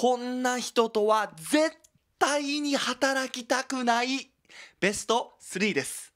こんな人とは絶対に働きたくないベスト3です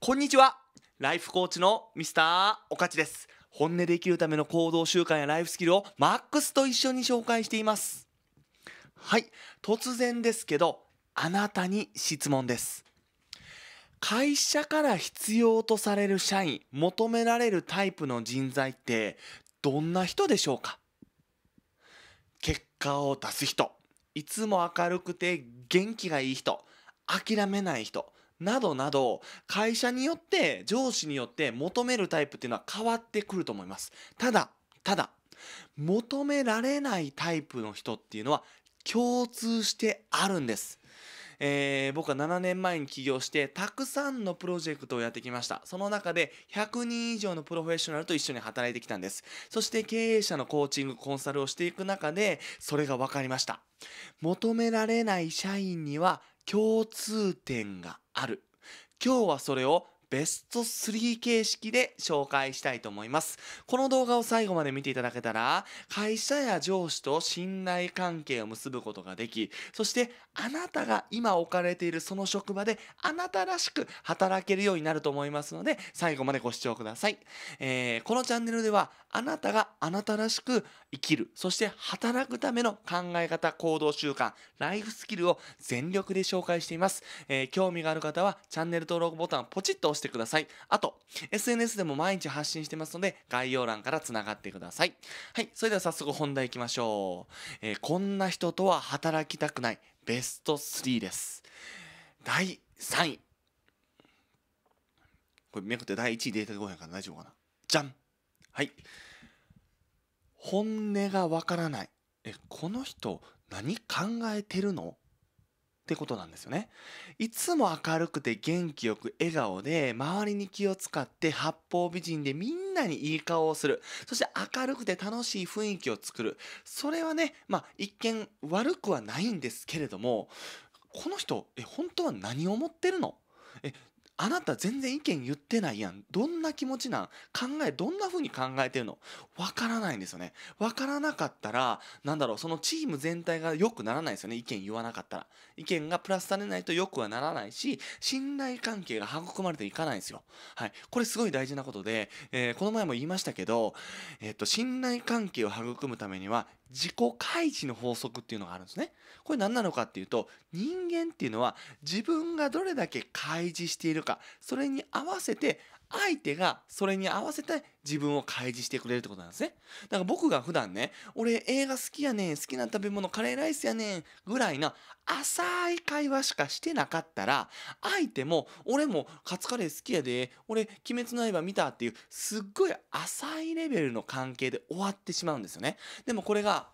こんにちはライフコーチのミスターおかちです本音で生きるための行動習慣やライフスキルをマックスと一緒に紹介していますはい突然ですけどあなたに質問です会社から必要とされる社員求められるタイプの人材ってどんな人でしょうか顔を出す人いつも明るくて元気がいい人諦めない人などなど会社によって上司によって求めるタイプっていうのは変わってくると思いますただただ求められないタイプの人っていうのは共通してあるんですえー、僕は7年前に起業してたくさんのプロジェクトをやってきましたその中で100人以上のプロフェッショナルと一緒に働いてきたんですそして経営者のコーチングコンサルをしていく中でそれが分かりました求められない社員には共通点がある今日はそれをベスト3形式で紹介したいと思います。この動画を最後まで見ていただけたら、会社や上司と信頼関係を結ぶことができ、そしてあなたが今置かれているその職場であなたらしく働けるようになると思いますので、最後までご視聴ください。えー、このチャンネルではあなたがあなたらしく生きる、そして働くための考え方、行動習慣、ライフスキルを全力で紹介しています。えー、興味がある方はチャンネル登録ボタンポチッと押してください。あと、SNS でも毎日発信してますので、概要欄から繋がってください。はい、それでは早速本題いきましょう。えー、こんな人とは働きたくない、ベスト3です。第3位。これめくって第1位データでごはんから大丈夫かなじゃんはい本音がわからないえこの人何考えてるのってことなんですよねいつも明るくて元気よく笑顔で周りに気を使って八方美人でみんなにいい顔をするそして明るくて楽しい雰囲気を作るそれはねまあ一見悪くはないんですけれどもこの人え本当は何を思ってるのえあなた全然意見言ってないやん。どんな気持ちなん考え、どんな風に考えてるのわからないんですよね。わからなかったら、なんだろう、そのチーム全体が良くならないですよね。意見言わなかったら。意見がプラスされないと良くはならないし、信頼関係が育まれていかないんですよ。はい。これすごい大事なことで、えー、この前も言いましたけど、えー、っと、信頼関係を育むためには、自己開示の法則っていうのがあるんですね。これ何なのかっていうと人間っていうのは自分がどれだけ開示しているかそれに合わせて相手がそれに合わせて自分を開示してくれるってことなんですね。だから僕が普段ね、俺映画好きやねん、好きな食べ物カレーライスやねん、ぐらいな浅い会話しかしてなかったら、相手も俺もカツカレー好きやで、俺鬼滅の刃見たっていうすっごい浅いレベルの関係で終わってしまうんですよね。でもこれが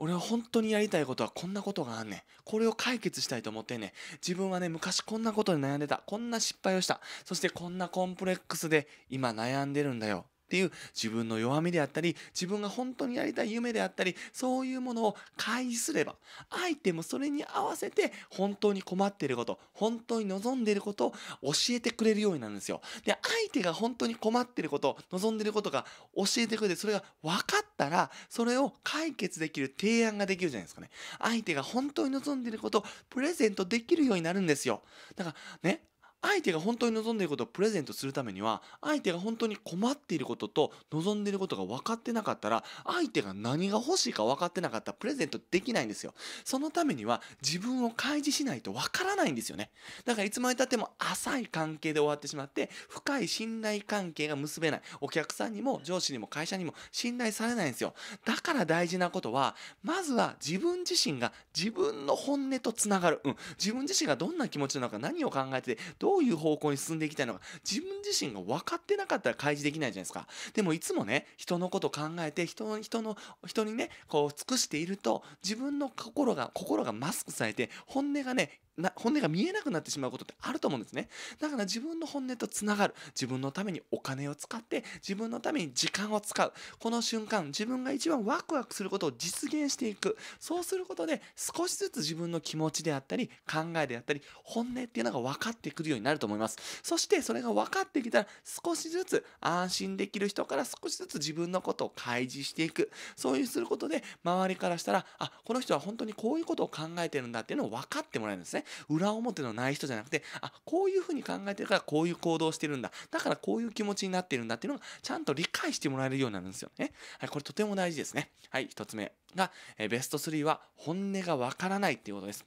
俺は本当にやりたいことはこんなことがあんねん。これを解決したいと思ってんねん。自分はね、昔こんなことで悩んでた。こんな失敗をした。そしてこんなコンプレックスで今悩んでるんだよ。っていう自分の弱みであったり自分が本当にやりたい夢であったりそういうものを避すれば相手もそれに合わせて本当に困っていること本当に望んでいることを教えてくれるようになるんですよで相手が本当に困っていること望んでいることが教えてくれてそれが分かったらそれを解決できる提案ができるじゃないですかね相手が本当に望んでいることをプレゼントできるようになるんですよだからね相手が本当に望んでいることをプレゼントするためには相手が本当に困っていることと望んでいることが分かってなかったら相手が何が欲しいか分かってなかったらプレゼントできないんですよそのためには自分を開示しないと分からないんですよねだからいつまでたっても浅い関係で終わってしまって深い信頼関係が結べないお客さんにも上司にも会社にも信頼されないんですよだから大事なことはまずは自分自身が自分の本音とつながる、うん、自分自身がどんな気持ちなのか何を考えてどうういう方向に進んでいきたいのか自分自身が分かってなかったら開示できないじゃないですかでもいつもね人のこと考えて人の人の人にねこう尽くしていると自分の心が心がマスクされて本音がねな本音が見えなくなってしまうことってあると思うんですねだから自分の本音とつながる自分のためにお金を使って自分のために時間を使うこの瞬間自分が一番ワクワクすることを実現していくそうすることで少しずつ自分の気持ちであったり考えであったり本音っていうのが分かってくるようになると思いますそしてそれが分かってきたら少しずつ安心できる人から少しずつ自分のことを開示していくそういうすることで周りからしたらあこの人は本当にこういうことを考えてるんだっていうのを分かってもらえるんですねね、裏表のない人じゃなくて、あ、こういうふうに考えてるからこういう行動をしてるんだ。だからこういう気持ちになってるんだっていうのが、ちゃんと理解してもらえるようになるんですよね。はい、これとても大事ですね。はい、1つ目が、えベスト3は本音がわからないっていうことです。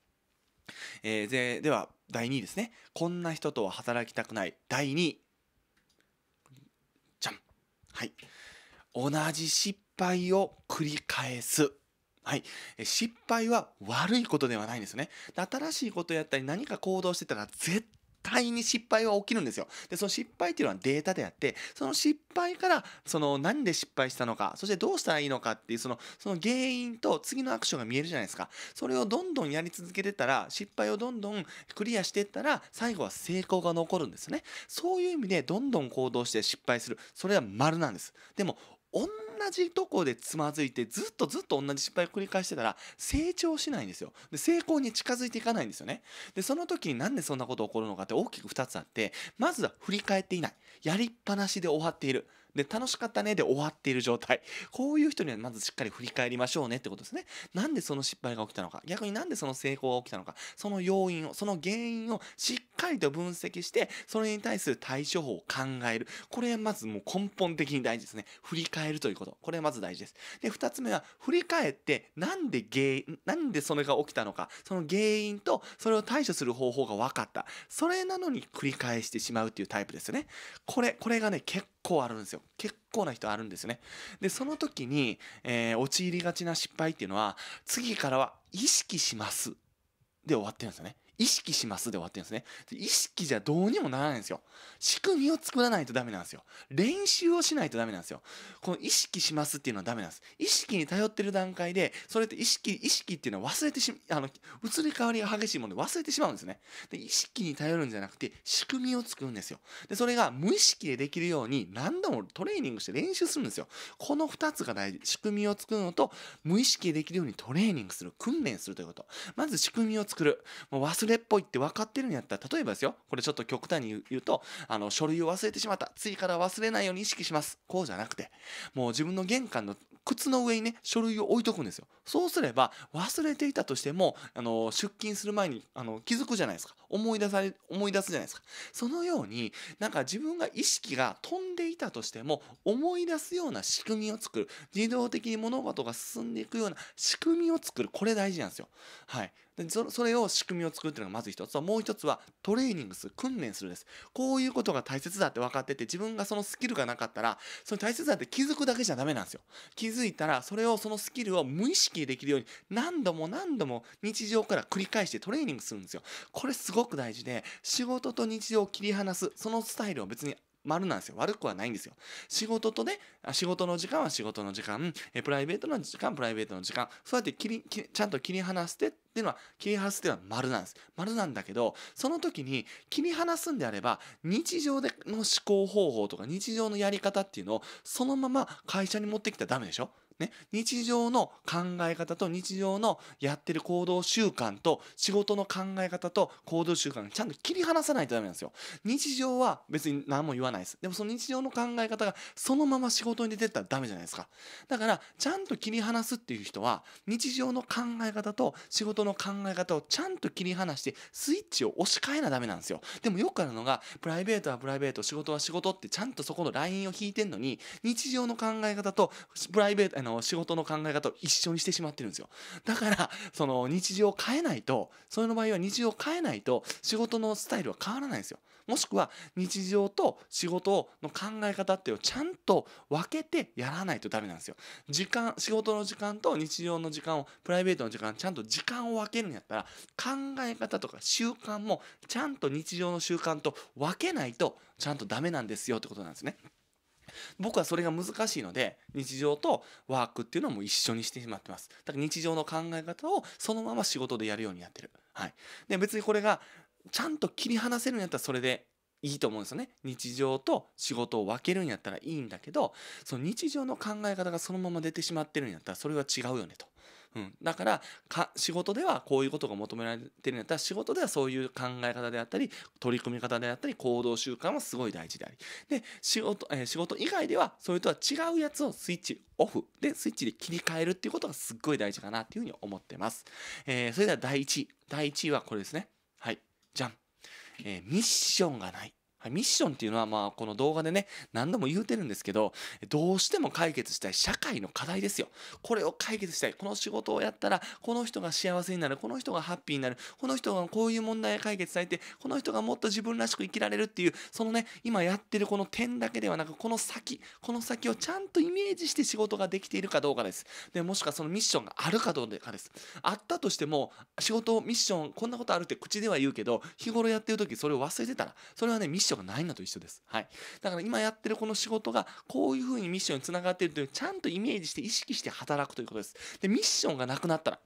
えー、ででは、第2位ですね。こんな人とは働きたくない。第2位。じゃん。はい。同じ失敗を繰り返す。はい、失敗は悪いことではないんですよね。新しいことやったり何か行動してたら絶対に失敗は起きるんですよ。で、その失敗っていうのはデータであって、その失敗から、その何で失敗したのか、そしてどうしたらいいのかっていう、その、その原因と次のアクションが見えるじゃないですか。それをどんどんやり続けてたら、失敗をどんどんクリアしていったら、最後は成功が残るんですね。そういう意味で、どんどん行動して失敗する。それは丸なんです。でも、同同じとこでつまずいてずっとずっと同じ失敗を繰り返してたら成長しないんですよで成功に近づいていかないんですよねでその時になんでそんなこと起こるのかって大きく2つあってまずは振り返っていないやりっぱなしで終わっているで楽しかったねで終わっている状態こういう人にはまずしっかり振り返りましょうねってことですねなんでその失敗が起きたのか逆になんでその成功が起きたのかその要因をその原因をしっかりと分析してそれに対する対処法を考えるこれはまずもう根本的に大事ですね振り返るということこれはまず大事ですで2つ目は振り返ってなんで原因なんでそれが起きたのかその原因とそれを対処する方法が分かったそれなのに繰り返してしまうっていうタイプですよねこれこれがね結構あるんですよ結構な人あるんですねでその時に、えー、陥りがちな失敗っていうのは次からは意識しますで終わってるんですよね意識しますで終わってるんですね。意識じゃどうにもならないんですよ。仕組みを作らないとダメなんですよ。練習をしないとダメなんですよ。この意識しますっていうのはダメなんです。意識に頼ってる段階で、それって意識、意識っていうのは忘れてしあの、移り変わりが激しいもので忘れてしまうんですね。で、意識に頼るんじゃなくて、仕組みを作るんですよ。で、それが無意識でできるように何度もトレーニングして練習するんですよ。この2つが大事。仕組みを作るのと、無意識でできるようにトレーニングする、訓練するということ。まず仕組みを作る。もう忘れそれっぽいって分かってるんやったら例えばですよこれちょっと極端に言うとあの書類を忘れてしまった次から忘れないように意識しますこうじゃなくてもう自分の玄関の靴の上にね書類を置いとくんですよそうすれば忘れていたとしてもあの出勤する前にあの気づくじゃないですか思い出され思い出すじゃないですかそのようになんか自分が意識が飛んでいたとしても思い出すような仕組みを作る自動的に物事が進んでいくような仕組みを作るこれ大事なんですよはいでそれを仕組みを作るっていうのがまず一つともう一つはトレーニングする訓練するですこういうことが大切だって分かってて自分がそのスキルがなかったらその大切だって気づくだけじゃダメなんですよ気づいたらそれをそのスキルを無意識できるように何度も何度も日常から繰り返してトレーニングするんですよこれすごく大事で仕事と日常を切り離すそのスタイルを別に丸なんですよ。悪くはないんですよ。仕事とね、仕事の時間は仕事の時間、えプライベートの時間、プライベートの時間、そうやって切りちゃんと切り離してっていうのは、切り離すっていうのは丸なんです。丸なんだけど、その時に切り離すんであれば、日常での思考方法とか日常のやり方っていうのを、そのまま会社に持ってきたらダメでしょね、日常の考え方と日常のやってる行動習慣と仕事の考え方と行動習慣ちゃんと切り離さないとダメなんですよ。日常は別に何も言わないです。でもその日常の考え方がそのまま仕事に出てったらダメじゃないですか。だからちゃんと切り離すっていう人は日常の考え方と仕事の考え方をちゃんと切り離してスイッチを押し替えなダメなんですよ。でもよくあるのがプライベートはプライベート仕事は仕事ってちゃんとそこのラインを引いてんのに日常の考え方とプライベートの仕事の考え方を一緒にしてしまってるんですよ。だから、その日常を変えないと、それの場合は日常を変えないと仕事のスタイルは変わらないんですよ。もしくは日常と仕事の考え方っていうのをちゃんと分けてやらないとダメなんですよ。時間、仕事の時間と日常の時間を、プライベートの時間、ちゃんと時間を分けるんやったら、考え方とか習慣もちゃんと日常の習慣と分けないとちゃんとダメなんですよってことなんですね。僕はそれが難しいので日常とワークっていうのも一緒にしてしまってますだから日常の考え方をそのまま仕事でやるようになってるはいで別にこれがちゃんと切り離せるんやったらそれでいいと思うんですよね日常と仕事を分けるんやったらいいんだけどその日常の考え方がそのまま出てしまってるんやったらそれは違うよねと。うん、だからか仕事ではこういうことが求められてるんだったら仕事ではそういう考え方であったり取り組み方であったり行動習慣もすごい大事でありで仕事,、えー、仕事以外ではそれとは違うやつをスイッチオフでスイッチで切り替えるっていうことがすっごい大事かなっていうふうに思ってます、えー、それでは第1位第1位はこれですねはいじゃんえー、ミッションがないミッションっていうのはまあこの動画でね何度も言うてるんですけどどうしても解決したい社会の課題ですよこれを解決したいこの仕事をやったらこの人が幸せになるこの人がハッピーになるこの人がこういう問題を解決されてこの人がもっと自分らしく生きられるっていうそのね今やってるこの点だけではなくこの先この先をちゃんとイメージして仕事ができているかどうかですでもしくはそのミッションがあるかどうかですあったとしても仕事ミッションこんなことあるって口では言うけど日頃やってる時それを忘れてたらそれはねミッションションがないんだと一緒です。はい。だから今やってるこの仕事がこういうふうにミッションにつながっているというちゃんとイメージして意識して働くということです。で、ミッションがなくなったら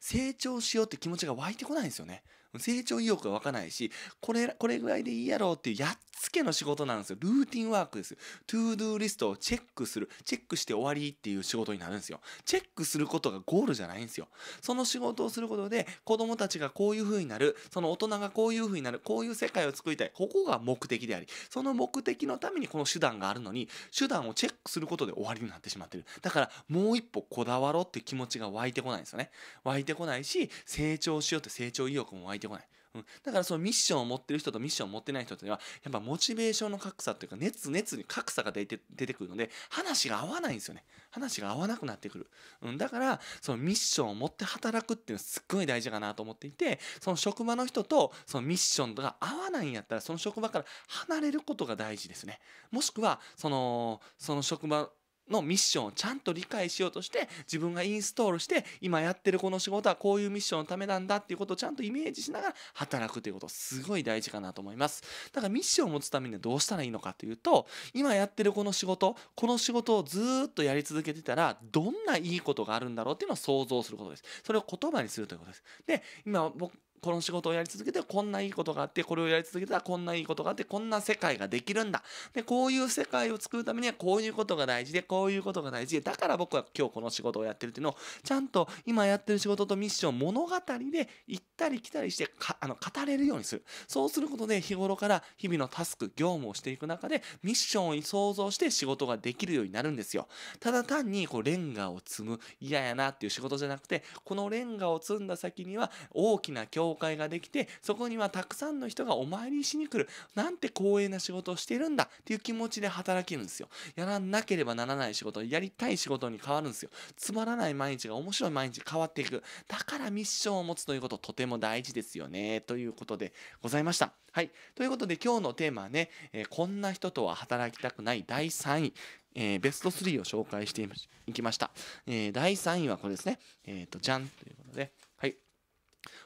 成長しようって気持ちが湧いてこないんですよね。成長意欲が湧かないし、これ、これぐらいでいいやろうっていうやっつけの仕事なんですよ。ルーティンワークですよ。トゥードゥーリストをチェックする。チェックして終わりっていう仕事になるんですよ。チェックすることがゴールじゃないんですよ。その仕事をすることで、子供たちがこういう風になる。その大人がこういう風になる。こういう世界を作りたい。ここが目的であり、その目的のためにこの手段があるのに、手段をチェックすることで終わりになってしまってる。だから、もう一歩こだわろうって気持ちが湧いてこないんですよね。湧いてこないし、成長しようって成長意欲も湧いててこない。うん、だからそのミッションを持ってる人とミッションを持ってない人っていうのは、やっぱモチベーションの格差というか、熱、熱に格差が出て出てくるので、話が合わないんですよね。話が合わなくなってくる。うん、だから、そのミッションを持って働くっていうのはすっごい大事かなと思っていて、その職場の人とそのミッションが合わないんやったら、その職場から離れることが大事ですね。もしくは、その、その職場、のミッションをちゃんと理解しようとして自分がインストールして今やってるこの仕事はこういうミッションのためなんだっていうことをちゃんとイメージしながら働くということすごい大事かなと思いますだからミッションを持つためにはどうしたらいいのかというと今やってるこの仕事この仕事をずっとやり続けてたらどんないいことがあるんだろうっていうのを想像することですそれを言葉にするということですで今僕この仕事をやり続けてこんないいことがあってこれをやり続けたらこんないいことがあってこんな世界ができるんだでこういう世界を作るためにはこういうことが大事でこういうことが大事でだから僕は今日この仕事をやってるっていうのをちゃんと今やってる仕事とミッション物語で行ったり来たりしてあの語れるようにするそうすることで日頃から日々のタスク業務をしていく中でミッションを想像して仕事ができるようになるんですよただ単にこうレンガを積む嫌やなっていう仕事じゃなくてこのレンガを積んだ先には大きな教教会ができてそこにはたくさんの人がお参りしに来るなんて光栄な仕事をしてるんだっていう気持ちで働けるんですよやらなければならない仕事やりたい仕事に変わるんですよつまらない毎日が面白い毎日変わっていくだからミッションを持つということとても大事ですよねということでございましたはいということで今日のテーマはね、えー、こんな人とは働きたくない第3位えー、ベスト3を紹介していきました。えー、第3位はこれですね。えっ、ー、と、じゃんということで。はい。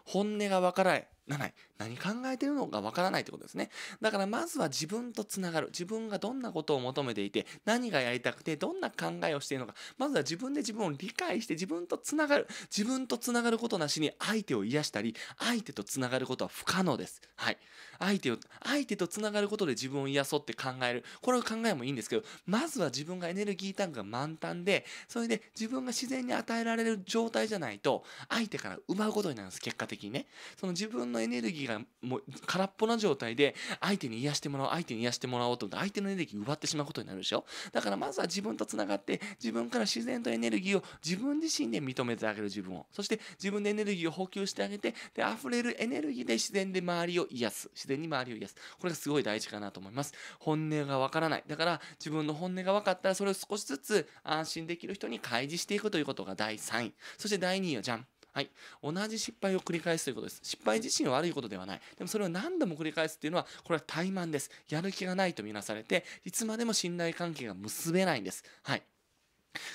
本音がわからないない何考えてるのかわからないってことですねだからまずは自分とつながる自分がどんなことを求めていて何がやりたくてどんな考えをしているのかまずは自分で自分を理解して自分とつながる自分とつながることなしに相手を癒したり相手とつながることは不可能ですはい相手を相手とつながることで自分を癒そうって考えるこれを考えもいいんですけどまずは自分がエネルギータンクが満タンでそれで自分が自然に与えられる状態じゃないと相手から奪うことになるんです結果的にねその自分のエネルギーがもう空っぽな状態で相手に癒してもらおう相手に癒してもらおうと相手のエネルギー奪ってしまうことになるでしょだからまずは自分とつながって自分から自然とエネルギーを自分自身で認めてあげる自分をそして自分でエネルギーを補給してあげてで溢れるエネルギーで自然で周りを癒す自然に周りを癒すこれがすごい大事かなと思います本音がわからないだから自分の本音が分かったらそれを少しずつ安心できる人に開示していくということが第3位そして第2位はじゃんはい、同じ失敗を繰り返すということです。失敗自身は悪いことではない。でもそれを何度も繰り返すっていうのは、これは怠慢です。やる気がないとみなされて、いつまでも信頼関係が結べないんです。はい。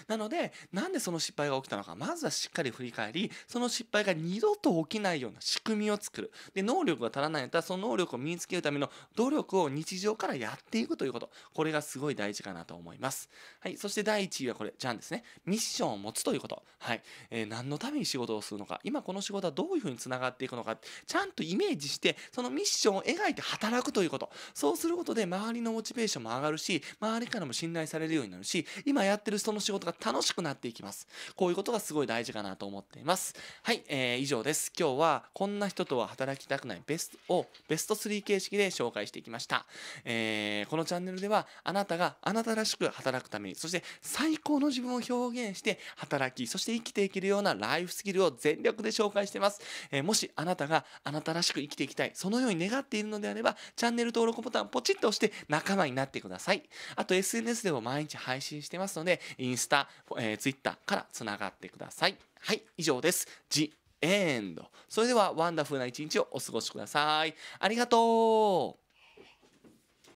なので、なんでその失敗が起きたのか、まずはしっかり振り返り、その失敗が二度と起きないような仕組みを作る。で、能力が足らないんだったら、その能力を身につけるための努力を日常からやっていくということ。これがすごい大事かなと思います。はい。そして第一位はこれ、じゃんですね。ミッションを持つということ。はい。えー、何のために仕事をするのか、今この仕事はどういうふうに繋がっていくのか、ちゃんとイメージして、そのミッションを描いて働くということ。そうすることで、周りのモチベーションも上がるし、周りからも信頼されるようになるし、今やってるその仕仕事が楽しくなっていきます。こういうことがすごい大事かなと思っています。はい、えー、以上です。今日はこんな人とは働きたくないベストをベスト3形式で紹介していきました。えー、このチャンネルではあなたがあなたらしく働くために、そして最高の自分を表現して働き、そして生きていけるようなライフスキルを全力で紹介しています。えー、もしあなたがあなたらしく生きていきたい、そのように願っているのであれば、チャンネル登録ボタンポチッと押して仲間になってください。あと SNS でも毎日配信してますので、インインスタ、えー、ツイッターからつながってください。はい、以上です。The End。それではワンダフルな一日をお過ごしください。ありがとう